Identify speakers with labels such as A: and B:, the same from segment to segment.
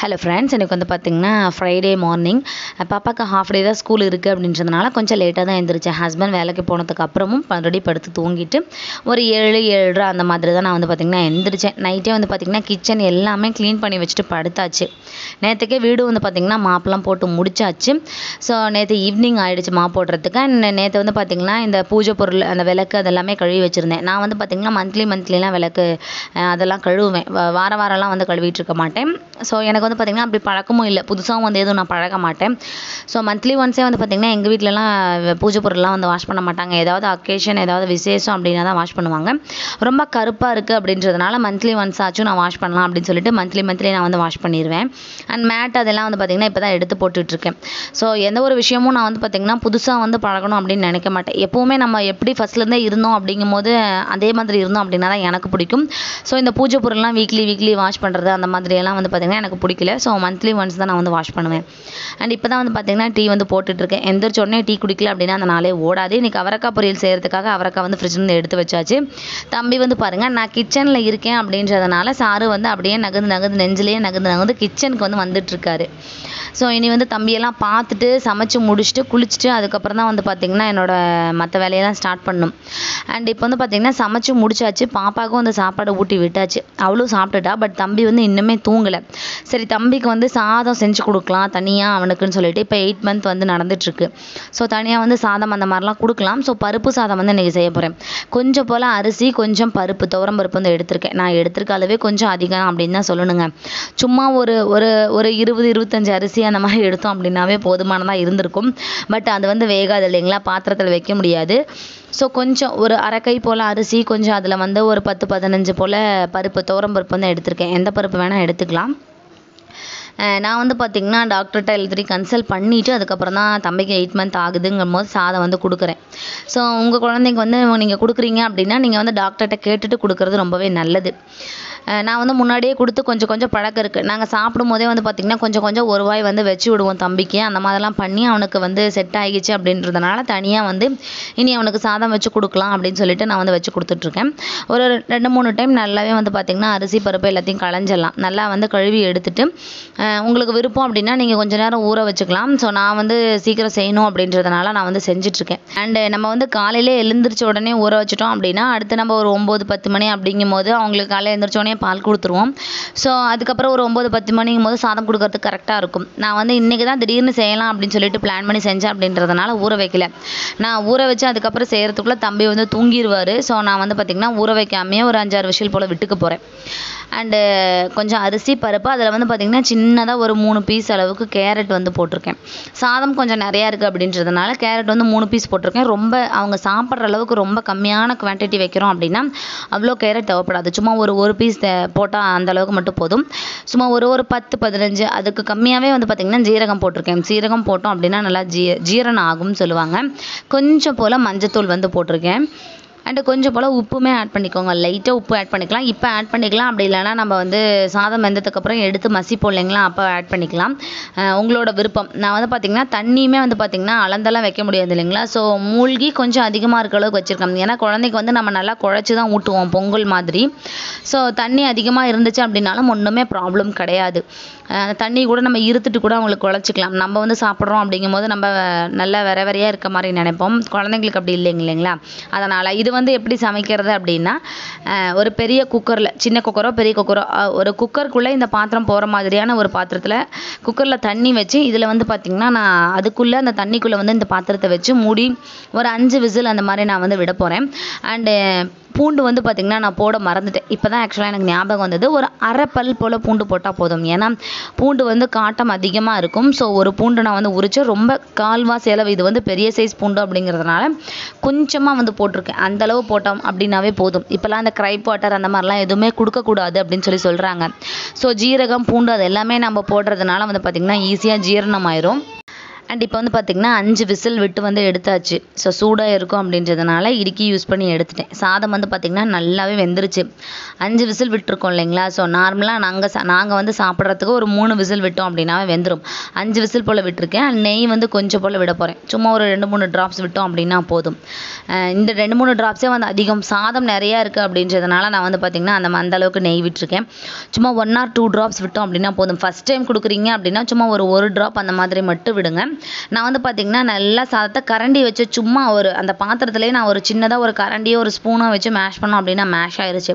A: hello friends எனக்கு வந்து பார்த்திங்கன்னா ஃப்ரைடே மார்னிங் பாப்பாவுக்கு ஹாஃப் டே தான் ஸ்கூல் இருக்குது அப்படின்றதுனால கொஞ்சம் லேட்டாக தான் எழுந்திரிச்சேன் ஹஸ்பண்ட் வேலைக்கு போனதுக்கு அப்புறமும் மறுபடியும் படுத்து தூங்கிட்டு ஒரு ஏழு ஏழு அந்த மாதிரி தான் நான் வந்து பார்த்திங்கன்னா எழுந்திரிச்சேன் நைட்டே வந்து பார்த்திங்கன்னா கிச்சன் எல்லாமே க்ளீன் பண்ணி வச்சுட்டு படுத்தாச்சு நேற்றுக்கே வீடு வந்து பார்த்திங்கன்னா மாப்பெல்லாம் போட்டு முடிச்சாச்சு ஸோ நேற்று ஈவினிங் ஆகிடுச்சு மாப் போடுறதுக்கு நேற்று வந்து பார்த்திங்கன்னா இந்த பூஜை பொருள் அந்த விளக்கு அதெல்லாமே கழுவி வச்சுருந்தேன் நான் வந்து பார்த்திங்கன்னா மந்த்லி மந்த்லிலாம் விளக்கு அதெல்லாம் கழுவுவேன் வார வாரம்லாம் வந்து கழுவிட்டு இருக்க மாட்டேன் ஸோ எனக்கு வந்து பார்த்திங்கன்னா அப்படி பழக்கமும் இல்லை புதுசாகவும் வந்து எதுவும் நான் பழக மாட்டேன் ஸோ மந்த்லி ஒன்ஸே வந்து பார்த்திங்கன்னா எங்கள் வீட்டிலலாம் பூஜை பொருள்லாம் வந்து வாஷ் பண்ண மாட்டாங்க ஏதாவது அக்கேஷன் ஏதாவது விசேஷம் அப்படின்னா தான் வாஷ் பண்ணுவாங்க ரொம்ப கருப்பாக இருக்குது அப்படின்றதுனால மந்த்லி ஒன்ஸ் ஆச்சும் நான் வாஷ் பண்ணலாம் அப்படின்னு சொல்லிட்டு மந்த்லி மந்த்லி நான் வந்து வாஷ் பண்ணிடுவேன் அண்ட் மேட் அதெல்லாம் வந்து பார்த்திங்கன்னா இப்போ தான் எடுத்து போட்டுட்ருக்கேன் ஸோ எந்த ஒரு விஷயமும் நான் வந்து பார்த்திங்கன்னா புதுசாக வந்து பழகணும் அப்படின்னு நினைக்க மாட்டேன் எப்போவுமே நம்ம எப்படி ஃபஸ்ட்லேருந்தே இருந்தோம் அப்படிங்கும் போது அதே மாதிரி இருந்தோம் அப்படின்னா தான் எனக்கு பிடிக்கும் ஸோ இந்த பூஜை பொருள்லாம் வீக்லி வீக்லி வாஷ் பண்ணுறது அந்த மாதிரியெல்லாம் வந்து பார்த்திங்கன்னா எனக்கு பிடிக்கும் பிடிக்கல ஸோ மந்த்லி ஒன்ஸ் தான் நான் வந்து வாஷ் பண்ணுவேன் அண்ட் இப்போ தான் வந்து பார்த்திங்கன்னா டீ வந்து போட்டுட்ருக்கேன் எந்திரிச்ச உடனே டீ குடிக்கல அப்படின்னா அந்த நாளே ஓடாது இன்றைக்கி அவரக்காய் பொரியல் செய்கிறதுக்காக அவரக்காய் வந்து ஃப்ரிட்ஜ்லேருந்து எடுத்து வச்சாச்சு தம்பி வந்து பாருங்கள் நான் கிச்சனில் இருக்கேன் அப்படின்றதுனால சாரு வந்து அப்படியே நகர்ந்து நகர்ந்து நெஞ்சிலேயே நகர்ந்து நகர்ந்து கிச்சனுக்கு வந்து வந்துட்டுருக்காரு ஸோ இனி வந்து தம்பியெல்லாம் பார்த்துட்டு சமைச்சு முடிச்சுட்டு குளிச்சுட்டு அதுக்கப்புறம் தான் வந்து பார்த்திங்கன்னா என்னோடய மற்ற வேலையெல்லாம் ஸ்டார்ட் பண்ணும் அண்ட் இப்போ வந்து பார்த்திங்கன்னா சமைச்சு முடிச்சாச்சு பாப்பாவுக்கும் வந்து சாப்பாடு ஊட்டி விட்டாச்சு அவ்வளோ சாப்பிட்டுட்டா பட் தம்பி வந்து இன்னுமே தூங்கலை சரி தம்பிக்கு வந்து சாதம் செஞ்சு கொடுக்கலாம் தனியாக அவனுக்குன்னு சொல்லிட்டு இப்போ எயிட் மந்த் வந்து நடந்துட்டுருக்கு ஸோ தனியாக வந்து சாதம் அந்த மாதிரிலாம் கொடுக்கலாம் ஸோ பருப்பு சாதம் வந்து இன்றைக்கி செய்ய போகிறேன் கொஞ்சம் போல் அரிசி கொஞ்சம் பருப்பு துவரம் பருப்பு வந்து எடுத்திருக்கேன் நான் எடுத்திருக்க அளவே கொஞ்சம் அதிகம் அப்படின்னு தான் சொல்லணுங்க சும்மா ஒரு ஒரு ஒரு இருபது இருபத்தஞ்சி அரிசி அந்த மாதிரி எடுத்தோம் அப்படின்னாவே போதுமானதாக இருந்திருக்கும் பட் அது வந்து வேகாது இல்லைங்களா பாத்திரத்தில் வைக்க முடியாது ஸோ கொஞ்சம் ஒரு அரை கை போல் அரிசி கொஞ்சம் அதில் வந்து ஒரு பத்து பதினஞ்சு போல் பருப்பு துவரம் பருப்பு தான் எடுத்திருக்கேன் எந்த பருப்பு வேணால் எடுத்துக்கலாம் நான் வந்து பார்த்திங்கன்னா டாக்டர்கிட்ட எழுதி கன்சல்ட் பண்ணிவிட்டு அதுக்கப்புறம் தான் தம்பிக்கு எயிட் மந்த் ஆகுதுங்கும் போது சாதம் வந்து கொடுக்குறேன் ஸோ உங்கள் குழந்தைக்கு வந்து நீங்கள் கொடுக்குறீங்க அப்படின்னா நீங்கள் வந்து டாக்டர்கிட்ட கேட்டுட்டு கொடுக்குறது ரொம்பவே நல்லது நான் வந்து முன்னாடியே கொடுத்து கொஞ்சம் கொஞ்சம் பழக்கம் இருக்குது நாங்கள் சாப்பிடும் போதே வந்து பார்த்திங்கன்னா கொஞ்சம் கொஞ்சம் ஒரு வாய் வந்து வச்சு விடுவோம் தம்பிக்கு அந்த மாதிரிலாம் பண்ணி அவனுக்கு வந்து செட் ஆகிடுச்சு அப்படின்றதுனால தனியாக வந்து இனி அவனுக்கு சாதம் வச்சு கொடுக்கலாம் அப்படின்னு சொல்லிட்டு நான் வந்து வச்சு கொடுத்துட்ருக்கேன் ஒரு ரெண்டு மூணு டைம் நல்லாவே வந்து பார்த்திங்கன்னா அரிசி பருப்பு எல்லாத்தையும் களைஞ்சிடலாம் நல்லா வந்து கழுவி எடுத்துகிட்டு உங்களுக்கு விருப்பம் அப்படின்னா நீங்கள் கொஞ்ச நேரம் ஊற வச்சுக்கலாம் ஸோ நான் வந்து சீக்கிரம் செய்யணும் அப்படின்றதுனால நான் வந்து செஞ்சிட்ருக்கேன் அண்டு நம்ம வந்து காலையிலே எழுந்திரிச்ச உடனே ஊற வச்சிட்டோம் அப்படின்னா அடுத்து நம்ம ஒரு ஒம்பது பத்து மணி அப்படிங்கும் போது அவங்களுக்கு காலையில் எழுந்திரிச்சோடனே பால் கொடுத்துருவோம் ஸோ அதுக்கப்புறம் ஒரு ஒம்பது பத்து மணிங்கும் போது சாதம் கொடுக்கறது கரெக்டாக இருக்கும் நான் வந்து இன்றைக்கி தான் திடீர்னு செய்யலாம் அப்படின்னு சொல்லிட்டு பிளான் பண்ணி செஞ்சேன் அப்படின்றதுனால ஊற வைக்கல நான் ஊற வச்சு அதுக்கப்புறம் செய்கிறதுக்குள்ளே தம்பி வந்து தூங்கிடுவார் ஸோ நான் வந்து பார்த்திங்கன்னா ஊற வைக்காமையே ஒரு அஞ்சாறு விஷயம் போல் விட்டுக்கு போகிறேன் அண்டு uh, கொஞ்சம் அரிசி பருப்பு அதில் வந்து பார்த்திங்கன்னா சின்னதாக ஒரு மூணு பீஸ் அளவுக்கு கேரட் வந்து போட்டிருக்கேன் சாதம் கொஞ்சம் நிறையா இருக்குது அப்படின்றதுனால கேரட் வந்து மூணு பீஸ் போட்டிருக்கேன் ரொம்ப அவங்க சாப்பிட்ற அளவுக்கு ரொம்ப கம்மியான குவான்டிட்டி வைக்கிறோம் அப்படின்னா அவ்வளோ கேரட் தேவைப்படாது சும்மா ஒரு ஒரு பீஸ் போட்டால் அந்த அளவுக்கு மட்டும் போதும் சும்மா ஒரு ஒரு பத்து பதினஞ்சு அதுக்கு கம்மியாகவே வந்து பார்த்திங்கன்னா ஜீரகம் போட்டிருக்கேன் சீரகம் போட்டோம் அப்படின்னா நல்லா ஜீ ஜீரணம் ஆகும்னு சொல்லுவாங்க கொஞ்சம் போல் மஞ்சத்தூள் வந்து போட்டிருக்கேன் அண்டு கொஞ்சம் போல் உப்புமே ஆட் பண்ணிக்கோங்க லைட்டாக உப்பு ஆட் பண்ணிக்கலாம் இப்போ ஆட் பண்ணிக்கலாம் அப்படி இல்லைனா நம்ம வந்து சாதம் வெந்ததுக்கப்புறம் எடுத்து மசிப்போம் இல்லைங்களா அப்போ ஆட் பண்ணிக்கலாம் உங்களோட விருப்பம் நான் வந்து பார்த்திங்கன்னா தண்ணியுமே வந்து பார்த்திங்கன்னா அளந்தெல்லாம் வைக்க முடியாது இல்லைங்களா ஸோ மூழ்கி கொஞ்சம் அதிகமாக இருக்க அளவுக்கு வச்சுருக்கோம் ஏன்னா குழந்தைக்கு வந்து நம்ம நல்லா குழச்சி தான் ஊட்டுவோம் பொங்கல் மாதிரி ஸோ தண்ணி அதிகமாக இருந்துச்சு அப்படின்னாலும் ஒன்றுமே ப்ராப்ளம் கிடையாது தண்ணி கூட நம்ம இருத்துட்டு கூட அவங்களுக்கு குழச்சிக்கலாம் நம்ம வந்து சாப்பிட்றோம் அப்படிங்கும்போது நம்ம நல்லா வெற வெறையாக இருக்க மாதிரி நினைப்போம் குழந்தைங்களுக்கு அப்படி இல்லைங்க இல்லைங்களா அதனால் இது வந்து எப்படி சமைக்கிறது அப்படின்னா ஒரு பெரிய குக்கரில் சின்ன குக்கரோ பெரிய குக்கரோ ஒரு குக்கருக்குள்ளே இந்த பாத்திரம் போகிற மாதிரியான ஒரு பாத்திரத்தில் குக்கரில் தண்ணி வச்சு இதில் வந்து பார்த்திங்கன்னா நான் அதுக்குள்ளே அந்த தண்ணிக்குள்ளே வந்து இந்த பாத்திரத்தை வச்சு மூடி ஒரு அஞ்சு விசில் அந்த மாதிரி நான் வந்து விட போகிறேன் அண்டு பூண்டு வந்து பார்த்திங்கன்னா நான் போட மறந்துட்டேன் இப்போ தான் ஆக்சுவலாக எனக்கு ஞாபகம் வந்தது ஒரு அரை பல் போல் பூண்டு போட்டால் போதும் ஏன்னா பூண்டு வந்து காட்டம் அதிகமாக இருக்கும் ஸோ ஒரு பூண்டு நான் வந்து உரிச்சு ரொம்ப கால்வா செலவு இது வந்து பெரிய சைஸ் பூண்டு அப்படிங்கிறதுனால கொஞ்சமாக வந்து போட்டிருக்கேன் அந்தளவு போட்டோம் அப்படின்னாவே போதும் இப்போல்லாம் அந்த கிரைப் வாட்டர் அந்த மாதிரிலாம் எதுவுமே கொடுக்கக்கூடாது அப்படின்னு சொல்லி சொல்கிறாங்க ஸோ ஜீரகம் பூண்டு அது எல்லாமே நம்ம போடுறதுனால வந்து பார்த்திங்கன்னா ஈஸியாக ஜீரணம் ஆயிரும் அண்ட் இப்போ வந்து பார்த்திங்கன்னா அஞ்சு விசில் விட்டு வந்து எடுத்தாச்சு ஸோ சூடாக இருக்கும் அப்படின்றதுனால இடுக்கி யூஸ் பண்ணி எடுத்துட்டேன் சாதம் வந்து பார்த்திங்கன்னா நல்லாவே வெந்துருச்சு அஞ்சு விசில் விட்டுருக்கோம் இல்லைங்களா ஸோ நார்மலாக நாங்கள் சா நாங்கள் வந்து சாப்பிட்றதுக்கு ஒரு மூணு விசில் விட்டோம் அப்படின்னா வெந்துடும் அஞ்சு விசில் போல் விட்டுருக்கேன் நெய் வந்து கொஞ்சம் போல் விட போகிறேன் சும்மா ஒரு ரெண்டு மூணு ட்ராப்ஸ் விட்டோம் அப்படின்னா போதும் இந்த ரெண்டு மூணு ட்ராப்ஸே வந்து அதிகம் சாதம் நிறையா இருக்குது அப்படின்றதுனால நான் வந்து பார்த்திங்கன்னா அந்த அந்த அளவுக்கு நெய் விட்டுருக்கேன் சும்மா ஒன் ஆர் டூ ட்ராப்ஸ் விட்டோம் அப்படின்னா போதும் ஃபஸ்ட் டைம் கொடுக்குறீங்க அப்படின்னா சும்மா ஒரு ஒரு ட்ராப் அந்த மாதிரி மட்டும் விடுங்க நான் வந்து பார்த்திங்கன்னா நல்லா சாதத்தை கரண்டி வச்சு சும்மா ஒரு அந்த பாத்திரத்துலேயே நான் ஒரு சின்னதாக ஒரு கரண்டியோ ஒரு ஸ்பூனோ வச்சு மேஷ் பண்ணோம் அப்படின்னா மேஷ் ஆயிடுச்சு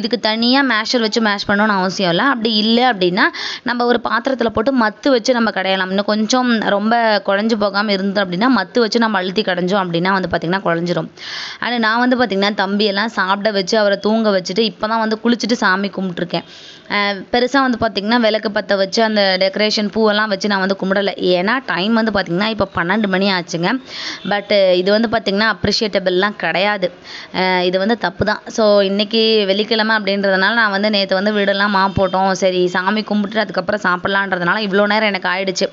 A: இதுக்கு தனியாக மேஷர் வச்சு மேஷ் பண்ணணும்னு அவசியம் இல்லை அப்படி இல்லை அப்படின்னா நம்ம ஒரு பாத்திரத்தில் போட்டு மத்து வச்சு நம்ம கடையலாம் இன்னும் கொஞ்சம் ரொம்ப குழஞ்சு போகாமல் இருந்தோம் அப்படின்னா மத்து வச்சு நம்ம அழுத்தி கடைஞ்சோம் அப்படின்னா வந்து பார்த்திங்கன்னா குழஞ்சிரும் ஆனால் நான் வந்து பார்த்திங்கன்னா தம்பியெல்லாம் சாப்பிட வச்சு அவரை தூங்க வச்சுட்டு இப்போ தான் வந்து குளிச்சுட்டு சாமி கும்பிட்ருக்கேன் பெருசாக வந்து பார்த்திங்கன்னா விளக்கு பற்ற வச்சு அந்த டெக்கரேஷன் பூவெல்லாம் வச்சு நான் வந்து கும்பிடலை ஏன்னா டைம் டைம் வந்து பார்த்திங்கன்னா இப்போ பன்னெண்டு மணி ஆச்சுங்க பட்டு இது வந்து பார்த்திங்கன்னா அப்ரிஷியேட்டபிள்லாம் கிடையாது இது வந்து தப்பு தான் ஸோ இன்றைக்கி வெள்ளிக்கிழமை அப்படின்றதுனால நான் வந்து நேற்று வந்து வீடெல்லாம் மா போட்டோம் சரி சாமி கும்பிட்டுட்டு அதுக்கப்புறம் சாப்பிட்லான்றதுனால இவ்வளோ நேரம் எனக்கு ஆயிடுச்சு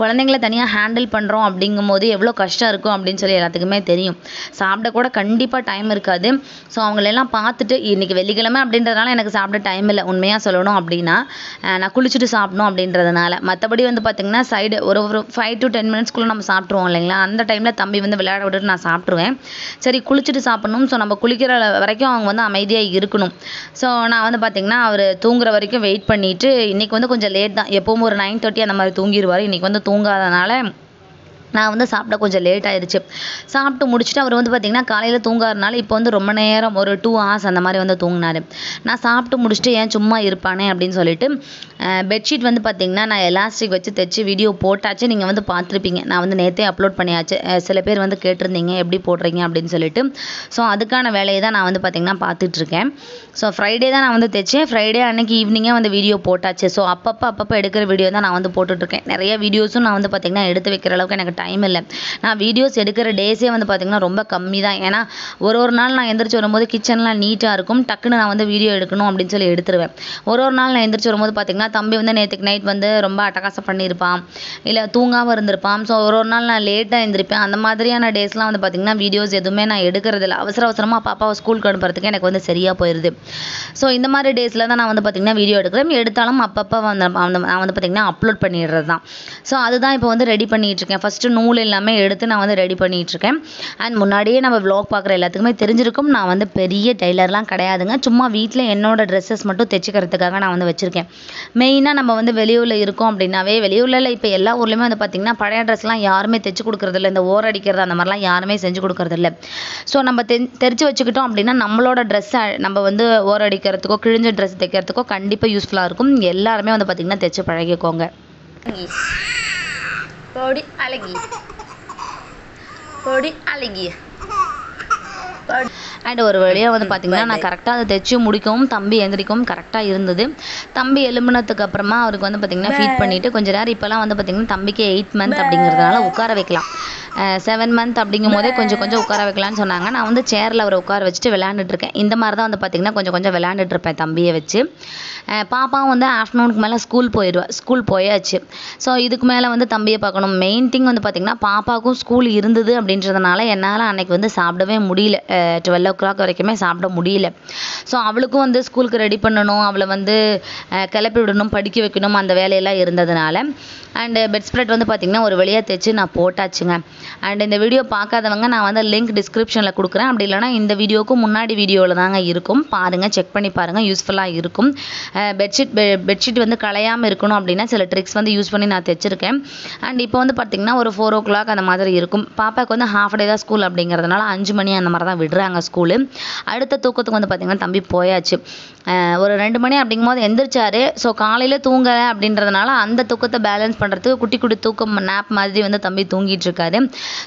A: குழந்தைங்கள தனியாக ஹேண்டில் பண்ணுறோம் அப்படிங்கும் போது எவ்வளோ கஷ்டம் இருக்கும் அப்படின்னு சொல்லி எல்லாத்துக்குமே தெரியும் சாப்பிட கூட கண்டிப்பாக டைம் இருக்காது ஸோ அவங்களெல்லாம் பார்த்துட்டு இன்றைக்கி வெள்ளிக்கிழமை அப்படின்றதுனால எனக்கு சாப்பிட டைம் இல்லை உண்மையாக சொல்லணும் அப்படின்னா நான் குளிச்சுட்டு சாப்பிடணும் அப்படின்றதுனால மற்றபடி வந்து பார்த்திங்கன்னா சைடு ஒரு ஒரு ஃபைவ் டு டென் மினிட்ஸ்க்குள்ளே நம்ம சாப்பிட்ருவோம் இல்லைங்களா அந்த டைமில் தம்பி வந்து விளையாட விட்டுட்டு நான் சாப்பிட்ருவேன் சரி குளிச்சுட்டு சாப்பிட்ணும் ஸோ நம்ம குளிக்கிற வரைக்கும் அவங்க வந்து அமைதியாக இருக்கணும் ஸோ நான் வந்து பார்த்திங்கன்னா அவர் தூங்குற வரைக்கும் வெயிட் பண்ணிவிட்டு இன்றைக்கி வந்து கொஞ்சம் லேட் தான் எப்போவும் ஒரு நைன் தேர்ட்டி அந்த மாதிரி தூங்கிடுவார் இன்றைக்கி வந்து தூங்காதனால நான் வந்து சாப்பிட கொஞ்சம் லேட் ஆயிடுச்சு சாப்பிட்டு முடிச்சுட்டு அவர் வந்து பார்த்திங்கன்னா காலையில் தூங்காதனால இப்போ வந்து ரொம்ப நேரம் ஒரு டூ ஹவர்ஸ் அந்த மாதிரி வந்து தூங்கினார் நான் சாப்பிட்டு முடிச்சுட்டு ஏன் சும்மா இருப்பானே அப்படின்னு சொல்லிட்டு பெட்ஷீட் வந்து பார்த்திங்கன்னா நான் எலாஸ்டிக் வச்சு தைச்சி வீடியோ போட்டாச்சு நீங்கள் வந்து பார்த்துருப்பீங்க நான் வந்து நேற்றே அப்லோட் பண்ணியாச்சு சில பேர் வந்து கேட்டிருந்தீங்க எப்படி போடுறீங்க அப்படின்னு சொல்லிட்டு ஸோ அதுக்கான வேலையை தான் நான் வந்து பார்த்திங்கன்னா பார்த்துட்ருக்கேன் ஸோ ஃப்ரைடே தான் நான் வந்து தைச்சேன் ஃப்ரைடே அன்றைக்கி ஈவினிங்கே வந்து வீடியோ போட்டாச்சு ஸோ அப்பப்போ அப்பப்போ எடுக்கிற வீடியோ தான் நான் வந்து போட்டுட்ருக்கேன் நிறைய வீடியோஸும் நான் வந்து பார்த்திங்கன்னா எடுத்து வைக்கிற அளவுக்கு எனக்கு டைம் இல்லை நான் வீடியோஸ் எடுக்கிற டேஸே வந்து பார்த்திங்கன்னா ரொம்ப கம்மி தான் ஏன்னா ஒரு ஒரு நாள் நான் எந்திரிச்சு வரும்போது கிச்சன்லாம் நீட்டாக இருக்கும் டக்குன்னு நான் வந்து வீடியோ எடுக்கணும் அப்படின்னு சொல்லி எடுத்துருவேன் ஒரு ஒரு நாள் நான் எந்திரிச்சு வரும்போது பார்த்திங்கன்னா தம்பி வந்து நேற்றுக்கு நைட் வந்து ரொம்ப அட்டகாசம் பண்ணியிருப்பான் இல்லை தூங்காமல் இருந்திருப்பான் ஸோ ஒரு ஒரு நாள் நான் லேட்டாக எழுந்திருப்பேன் அந்த மாதிரியான டேஸ்லாம் வந்து பார்த்திங்கன்னா வீடியோஸ் எதுவுமே நான் எடுக்கிறதில்ல அவசர அவசரமாக பாப்பாவை ஸ்கூலுக்கு அனுப்புறதுக்கு எனக்கு வந்து சரியாக போயிடுது ஸோ இந்த மாதிரி டேஸில் தான் நான் வந்து பார்த்திங்கன்னா வீடியோ எடுக்கிறேன் எடுத்தாலும் அப்பப்போ வந்து நான் வந்து பார்த்திங்கன்னா அப்லோட் பண்ணிடுறது தான் ஸோ அதுதான் இப்போ வந்து ரெடி இருக்கேன் ஃபஸ்ட்டு நூல் எல்லாமே எடுத்து நான் வந்து ரெடி இருக்கேன் அண்ட் முன்னாடியே நம்ம விலாக் பார்க்குற எல்லாத்துக்குமே தெரிஞ்சிருக்கும் நான் வந்து பெரிய டெய்லர்லாம் கிடையாதுங்க சும்மா வீட்டில் என்னோடய ட்ரெஸ்ஸஸ் மட்டும் தைச்சிக்கிறதுக்காக நான் வந்து வச்சுருக்கேன் மெயினாக நம்ம வந்து வெளியூரில் இருக்கோம் அப்படின்னாவே வெளியூரில் இப்போ எல்லா ஊர்லேயுமே வந்து பார்த்திங்கன்னா பழைய ட்ரெஸ்லாம் யாருமே தைச்சி கொடுக்குறதில்ல இந்த ஓர் அடிக்கிறது அந்த மாதிரிலாம் யாருமே செஞ்சு கொடுக்குறதில்ல ஸோ நம்ம தெ தெரிச்சு வச்சுக்கிட்டோம் அப்படின்னா நம்மளோட ட்ரெஸ்ஸை நம்ம வந்து ஓர் அடிக்கிறதுக்கோ கிழிஞ்ச ட்ரெஸ் தைக்கிறதுக்கோ கண்டிப்பாக யூஸ்ஃபுல்லாக இருக்கும் எல்லாருமே வந்து பார்த்திங்கன்னா தைச்சி பழகிக்கோங்க பொடி அழகி பொடி அழகி அண்ட் ஒரு வழியாக வந்து பார்த்திங்கன்னா நான் கரெக்டாக அதை தைச்சி முடிக்கவும் தம்பி எந்திரிக்கவும் கரெக்டாக இருந்தது தம்பி எலும்பினதுக்கு அப்புறமா அவருக்கு வந்து பார்த்திங்கன்னா ஃபீட் பண்ணிவிட்டு கொஞ்சம் நேரம் இப்போலாம் வந்து பார்த்திங்கன்னா தம்பிக்கு எயிட் மந்த் அப்படிங்கிறதுனால உட்கார வைக்கலாம் செவன் மந்த் அப்படிங்கும் போதே கொஞ்சம் கொஞ்சம் உட்கார வைக்கலான்னு சொன்னாங்க நான் வந்து சேரில் அவரை உட்கார வச்சுட்டு இருக்கேன் இந்த மாதிரி தான் வந்து பார்த்திங்கன்னா கொஞ்சம் கொஞ்சம் இருப்பேன் தம்பியை வச்சு பாப்பாவும் வந்து ஆஃப்டர்நூனுக்கு மேலே ஸ்கூல் போயிடுவேன் ஸ்கூல் போயாச்சு ஸோ இதுக்கு மேலே வந்து தம்பியை பார்க்கணும் மெயின் திங் வந்து பார்த்திங்கன்னா பாப்பாவுக்கும் ஸ்கூல் இருந்தது அப்படின்றதுனால என்னால் அன்னைக்கு வந்து சாப்பிடவே முடியல டுவெல் ஓ கிளாக் வரைக்குமே சாப்பிட முடியல ஸோ அவளுக்கும் வந்து ஸ்கூலுக்கு ரெடி பண்ணணும் அவளை வந்து கிளப்பி விடணும் படிக்க வைக்கணும் அந்த வேலையெல்லாம் இருந்ததுனால அண்டு பெட் ஸ்ப்ரெட் வந்து பார்த்திங்கன்னா ஒரு வழியாக தைச்சு நான் போட்டாச்சுங்க அண்ட் இந்த வீடியோ பார்க்காதவங்க நான் வந்து லிங்க் டிஸ்கிரிப்ஷனில் கொடுக்குறேன் அப்படி இல்லைனா இந்த வீடியோவுக்கு முன்னாடி வீடியோவில் தாங்க இருக்கும் பாருங்கள் செக் பண்ணி பாருங்கள் யூஸ்ஃபுல்லாக இருக்கும் பெட்ஷீட் பெட்ஷீட் வந்து கலையாமல் இருக்கணும் அப்படின்னா சில ட்ரிக்ஸ் வந்து யூஸ் பண்ணி நான் தைச்சிருக்கேன் அண்ட் இப்போ வந்து பார்த்திங்கன்னா ஒரு ஃபோர் ஓ கிளாக் அந்த மாதிரி இருக்கும் பாப்பாவுக்கு வந்து ஹாஃப் டே தான் ஸ்கூல் அப்படிங்கிறதுனால அஞ்சு மணி அந்த மாதிரி தான் விடுறாங்க ஸ்கூலு அடுத்த தூக்கத்துக்கு வந்து பார்த்திங்கன்னா தம்பி போயாச்சு ஒரு ரெண்டு மணி அப்படிங்கும் போது எந்திரிச்சாரு ஸோ காலையில் தூங்கலை அப்படின்றதுனால அந்த தூக்கத்தை பேலன்ஸ் பண்ணுறதுக்கு குட்டி குட்டி தூக்கம் நேப் மாதிரி வந்து தம்பி தூங்கிட்டு இருக்காரு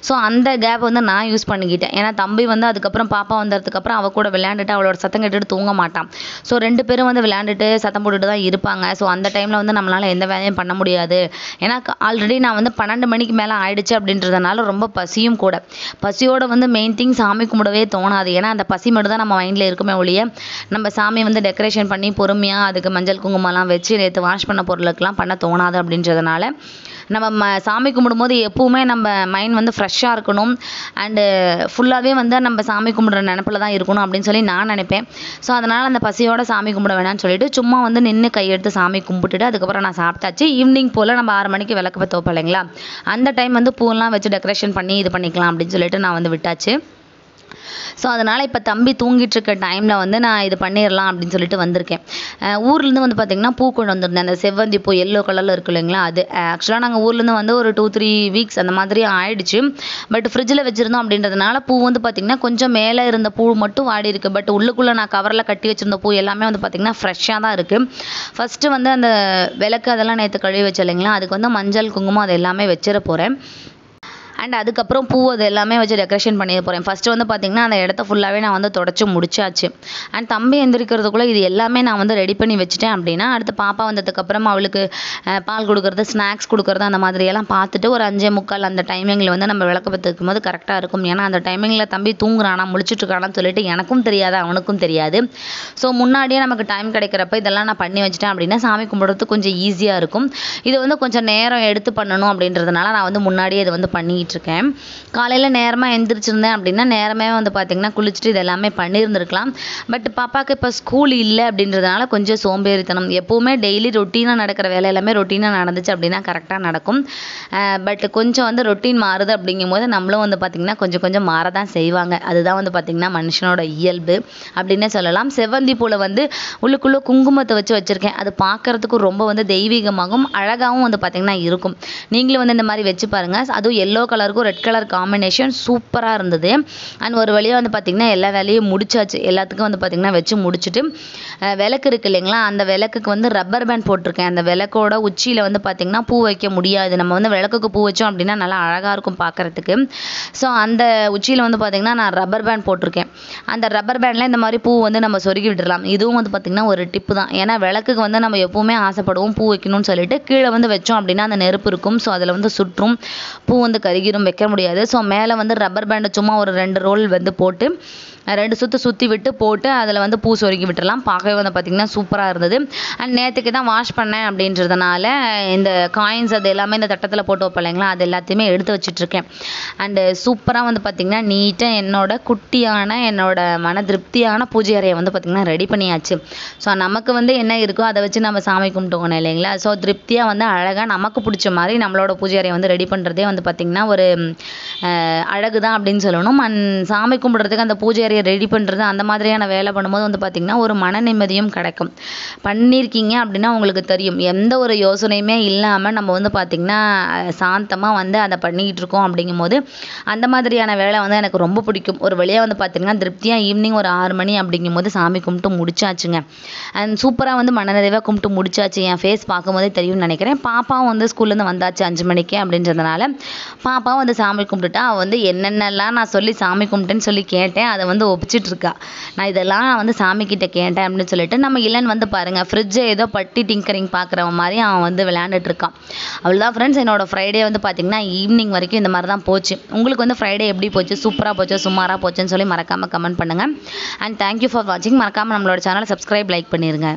A: ஸோ அந்த கேப் வந்து நான் யூஸ் பண்ணிக்கிட்டேன் ஏன்னா தம்பி வந்து அதுக்கப்புறம் பாப்பா வந்ததுக்கப்புறம் அவள் கூட விளையாண்டுட்டு அவளோட சத்தம் கேட்டுட்டு தூங்க மாட்டான் ஸோ ரெண்டு பேரும் வந்து விளையாண்டுட்டு சத்தம் போட்டுட்டு தான் இருப்பாங்க ஸோ அந்த டைமில் வந்து நம்மளால் எந்த வேலையும் பண்ண முடியாது ஏன்னா ஆல்ரெடி நான் வந்து பன்னெண்டு மணிக்கு மேலே ஆயிடுச்சு அப்படின்றதுனால ரொம்ப பசியும் கூட பசியோட வந்து மெயின் திங் சாமி கும்பிடவே தோணாது ஏன்னா அந்த பசி மட்டும் தான் நம்ம மைண்டில் இருக்குமே ஒழிய நம்ம சாமி வந்து டெக்கரேஷன் பண்ணி பொறுமையாக அதுக்கு மஞ்சள் குங்குமம்லாம் வச்சு நேற்று வாஷ் பண்ண பொருளுக்கெல்லாம் பண்ண தோணாது அப்படின்றதுனால நம்ம ம சாமி கும்பிடும்போது எப்போவுமே நம்ம மைண்ட் மைண்ட் வந்து ஃப்ரெஷ்ஷாக இருக்கணும் அண்டு ஃபுல்லாகவே வந்து நம்ம சாமி கும்பிட்ற நினப்பில் தான் இருக்கணும் அப்படின்னு சொல்லி நான் நினைப்பேன் ஸோ அதனால் அந்த பசியோட சாமி கும்பிட வேணாம்னு சொல்லிட்டு சும்மா வந்து நின்று கையெடுத்து சாமி கும்பிட்டுட்டு அதுக்கப்புறம் நான் சாப்பிட்டாச்சு ஈவினிங் போல் நம்ம ஆறு மணிக்கு விளக்கு பற்ற வைப்போம் இல்லைங்களா அந்த டைம் வந்து பூவெல்லாம் வச்சு டெக்கரேஷன் பண்ணி இது பண்ணிக்கலாம் அப்படின்னு சொல்லிட்டு நான் வந்து விட்டாச்சு ஸோ அதனால் இப்போ தம்பி தூங்கிட்டு இருக்க டைமில் வந்து நான் இது பண்ணிடலாம் அப்படின்னு சொல்லிட்டு வந்திருக்கேன் ஊர்லேருந்து வந்து பார்த்திங்கன்னா பூ கொண்டு வந்திருந்தேன் அந்த செவ்வந்தி பூ எல்லோ கலரில் இருக்கு இல்லைங்களா அது ஆக்சுவலாக நாங்கள் ஊர்லேருந்து வந்து ஒரு டூ த்ரீ வீக்ஸ் அந்த மாதிரி ஆயிடுச்சு பட் ஃப்ரிட்ஜில் வச்சுருந்தோம் அப்படின்றதுனால பூ வந்து பார்த்திங்கன்னா கொஞ்சம் மேலே இருந்த பூ மட்டும் வாடி இருக்குது பட் உள்ளுக்குள்ளே நான் கவரில் கட்டி வச்சுருந்த பூ எல்லாமே வந்து பார்த்திங்கன்னா ஃப்ரெஷ்ஷாக தான் இருக்குது ஃபஸ்ட்டு வந்து அந்த விளக்கு அதெல்லாம் நேற்று கழுவி வச்சு இல்லைங்களா அதுக்கு வந்து மஞ்சள் குங்குமம் அது எல்லாமே வச்சிட போகிறேன் அண்ட் அதுக்கப்புறம் பூ அது எல்லாமே வச்சு டெக்கரேஷன் பண்ணி போகிறேன் ஃபஸ்ட்டு வந்து பார்த்திங்கன்னா அந்த இடத்த ஃபுல்லாகவே நான் வந்து தொடச்சி முடிச்சாச்சு அண்ட் தம்பி எந்திரிக்கிறதுக்குள்ளே இது எல்லாமே நான் வந்து ரெடி பண்ணி வச்சுட்டேன் அப்படின்னா அடுத்து பாப்பா வந்ததுக்கப்புறம் அவளுக்கு பால் கொடுக்குறது ஸ்நாக்ஸ் கொடுக்குறது அந்த மாதிரியெல்லாம் பார்த்துட்டு ஒரு அஞ்சே முக்கால் அந்த டைமிங்கில் வந்து நம்ம விளக்க பற்றுக்கும் போது கரெக்டாக இருக்கும் ஏன்னா அந்த டைமிங்கில் தம்பி தூங்குறானா முழிச்சிட்ருக்கானான்னு சொல்லிட்டு எனக்கும் தெரியாது அவனுக்கும் தெரியாது ஸோ முன்னாடியே நமக்கு டைம் கிடைக்கிறப்ப இதெல்லாம் நான் பண்ணி வச்சுட்டேன் அப்படின்னா சாமி கும்பிட்றது கொஞ்சம் ஈஸியாக இருக்கும் இது வந்து கொஞ்சம் நேரம் எடுத்து பண்ணணும் அப்படின்றதுனால நான் வந்து முன்னாடியே இதை வந்து பண்ணி பண்ணிகிட்ருக்கேன் காலையில் நேரமாக எழுந்திரிச்சிருந்தேன் அப்படின்னா நேரமே வந்து பார்த்திங்கன்னா குளிச்சுட்டு இது எல்லாமே பண்ணியிருந்துருக்கலாம் பட் பாப்பாவுக்கு இப்போ ஸ்கூல் இல்லை அப்படின்றதுனால கொஞ்சம் சோம்பேறித்தனம் எப்போவுமே டெய்லி ரொட்டீனாக நடக்கிற வேலை எல்லாமே ரொட்டீனாக நடந்துச்சு அப்படின்னா கரெக்டாக நடக்கும் பட் கொஞ்சம் வந்து ரொட்டீன் மாறுது அப்படிங்கும் போது நம்மளும் வந்து பார்த்திங்கன்னா கொஞ்சம் கொஞ்சம் மாற தான் செய்வாங்க அதுதான் வந்து பார்த்திங்கன்னா மனுஷனோட இயல்பு அப்படின்னே சொல்லலாம் செவ்வந்தி பூவில் வந்து உள்ளுக்குள்ளே குங்குமத்தை வச்சு வச்சுருக்கேன் அது பார்க்குறதுக்கும் ரொம்ப வந்து தெய்வீகமாகவும் அழகாகவும் வந்து பார்த்திங்கன்னா இருக்கும் நீங்களும் வந்து இந்த மாதிரி வச்சு பாருங்கள் அதுவும் எல்லோ கலர் கலருக்கும் ரெட் கலர் காம்பினேஷன் சூப்பராக இருந்தது அண்ட் ஒரு வழியாக வந்து பார்த்திங்கன்னா எல்லா வேலையும் முடிச்சாச்சு எல்லாத்துக்கும் வந்து பார்த்திங்கன்னா வச்சு முடிச்சுட்டு விளக்கு இருக்குது இல்லைங்களா அந்த விளக்குக்கு வந்து ரப்பர் பேண்ட் போட்டிருக்கேன் அந்த விளக்கோட உச்சியில் வந்து பார்த்திங்கன்னா பூ வைக்க முடியாது நம்ம வந்து விளக்குக்கு பூ வச்சோம் அப்படின்னா நல்லா அழகாக இருக்கும் பார்க்குறதுக்கு ஸோ அந்த உச்சியில் வந்து பார்த்திங்கன்னா நான் ரப்பர் பேண்ட் போட்டிருக்கேன் அந்த ரப்பர் பேண்டில் இந்த மாதிரி பூ வந்து நம்ம சொருகி விட்டுடலாம் இதுவும் வந்து பார்த்திங்கன்னா ஒரு டிப்பு தான் ஏன்னா விளக்குக்கு வந்து நம்ம எப்போவுமே ஆசைப்படுவோம் பூ வைக்கணும்னு சொல்லிட்டு கீழே வந்து வச்சோம் அப்படின்னா அந்த நெருப்பு இருக்கும் ஸோ அதில் வந்து சுற்றும் பூ வந்து கருகி முழுகிரும் வைக்க முடியாது ஸோ மேலே வந்து ரப்பர் பேண்டை சும்மா ஒரு ரெண்டு ரோல் வந்து போட்டு ரெண்டு சுற்று சுற்றி விட்டு போட்டு அதில் வந்து பூ சொருகி விட்டுறலாம் பார்க்கவே வந்து பார்த்திங்கன்னா சூப்பராக இருந்தது அண்ட் நேற்றுக்கு தான் வாஷ் பண்ணேன் அப்படின்றதுனால இந்த காயின்ஸ் அது எல்லாமே இந்த தட்டத்தில் போட்டு வைப்போம் இல்லைங்களா அது எல்லாத்தையுமே எடுத்து வச்சிட்ருக்கேன் அண்டு சூப்பராக வந்து பார்த்திங்கன்னா நீட்டாக என்னோட குட்டியான என்னோட மன திருப்தியான பூஜை அறையை வந்து பார்த்திங்கன்னா ரெடி பண்ணியாச்சு ஸோ நமக்கு வந்து என்ன இருக்கோ அதை வச்சு நம்ம சாமி கும்பிட்டுக்கணும் இல்லைங்களா ஸோ திருப்தியாக வந்து அழகாக நமக்கு பிடிச்ச மாதிரி நம்மளோட பூஜை அறையை வந்து ரெடி பண்ணுறதே வந்து பார்த்திங்கன்னா ஒரு அழகு தான் அப்படின்னு சொல்லணும் அண்ட் சாமி கும்பிட்றதுக்கு அந்த பூஜை அறை சாரியை ரெடி பண்ணுறது அந்த மாதிரியான வேலை பண்ணும்போது வந்து பார்த்திங்கன்னா ஒரு மன நிம்மதியும் கிடைக்கும் பண்ணியிருக்கீங்க அப்படின்னா உங்களுக்கு தெரியும் எந்த ஒரு யோசனையுமே இல்லாமல் நம்ம வந்து பார்த்திங்கன்னா சாந்தமாக வந்து அதை பண்ணிக்கிட்டு இருக்கோம் அப்படிங்கும் போது அந்த மாதிரியான வேலை வந்து எனக்கு ரொம்ப பிடிக்கும் ஒரு வழியாக வந்து பார்த்திங்கன்னா திருப்தியாக ஈவினிங் ஒரு ஆறு மணி அப்படிங்கும் போது சாமி கும்பிட்டு முடிச்சாச்சுங்க அண்ட் சூப்பராக வந்து மனநிறைவாக கும்பிட்டு முடிச்சாச்சு என் ஃபேஸ் பார்க்கும்போதே தெரியும்னு நினைக்கிறேன் பாப்பாவும் வந்து ஸ்கூல்லேருந்து வந்தாச்சு அஞ்சு மணிக்கு அப்படின்றதுனால பாப்பாவும் வந்து சாமி கும்பிட்டுட்டா அவள் வந்து என்னென்னலாம் நான் சொல்லி சாமி கும்பிட்டேன்னு சொல்லி கேட்டேன் அதை வந்து வந்து இருக்கா நான் இதெல்லாம் நான் வந்து சாமிக்கிட்ட கேட்டேன் அப்படின்னு சொல்லிட்டு நம்ம இளன் வந்து பாருங்க ஃப்ரிட்ஜை ஏதோ பட்டி டிங்கரிங் பார்க்குறவ மாதிரி அவன் வந்து விளையாண்டுட்டு இருக்கான் தான் ஃப்ரெண்ட்ஸ் என்னோடய ஃப்ரைடே வந்து பார்த்தீங்கன்னா ஈவினிங் வரைக்கும் இந்த மாதிரி தான் போச்சு உங்களுக்கு வந்து ஃப்ரைடே எப்படி போச்சு சூப்பராக போச்சு சுமாராக போச்சுன்னு சொல்லி மறக்காமல் கமெண்ட் பண்ணுங்கள் அண்ட் தேங்க்யூ ஃபார் வாட்சிங் மறக்காமல் நம்மளோட சேனலை சப்ஸ்கிரைப் லைக் பண்ணிடுங்க